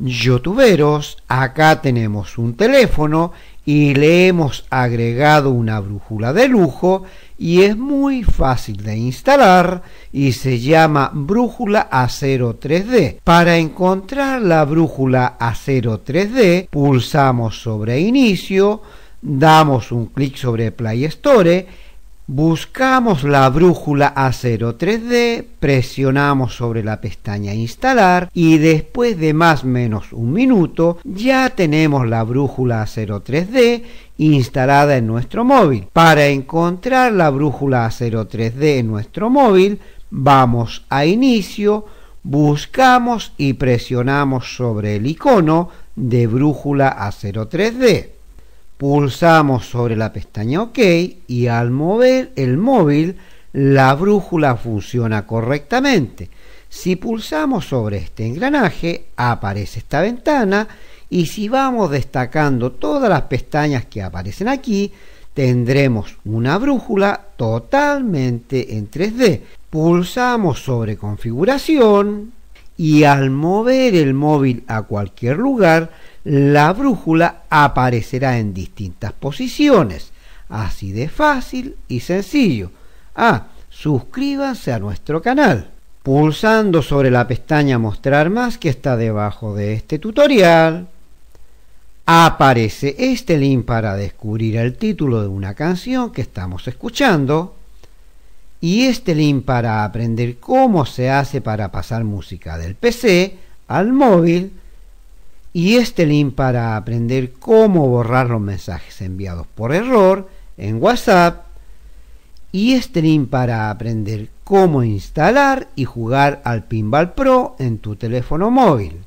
Youtuberos, acá tenemos un teléfono y le hemos agregado una brújula de lujo y es muy fácil de instalar y se llama brújula a 03 d Para encontrar la brújula a 03 d pulsamos sobre inicio, damos un clic sobre Play Store Buscamos la brújula A03D, presionamos sobre la pestaña Instalar y después de más o menos un minuto ya tenemos la brújula A03D instalada en nuestro móvil. Para encontrar la brújula A03D en nuestro móvil, vamos a Inicio, buscamos y presionamos sobre el icono de brújula A03D. Pulsamos sobre la pestaña OK y al mover el móvil la brújula funciona correctamente. Si pulsamos sobre este engranaje aparece esta ventana y si vamos destacando todas las pestañas que aparecen aquí tendremos una brújula totalmente en 3D. Pulsamos sobre configuración y al mover el móvil a cualquier lugar la brújula aparecerá en distintas posiciones. Así de fácil y sencillo. Ah, suscríbanse a nuestro canal. Pulsando sobre la pestaña Mostrar más que está debajo de este tutorial, aparece este link para descubrir el título de una canción que estamos escuchando y este link para aprender cómo se hace para pasar música del PC al móvil y este link para aprender cómo borrar los mensajes enviados por error en WhatsApp y este link para aprender cómo instalar y jugar al Pinball Pro en tu teléfono móvil.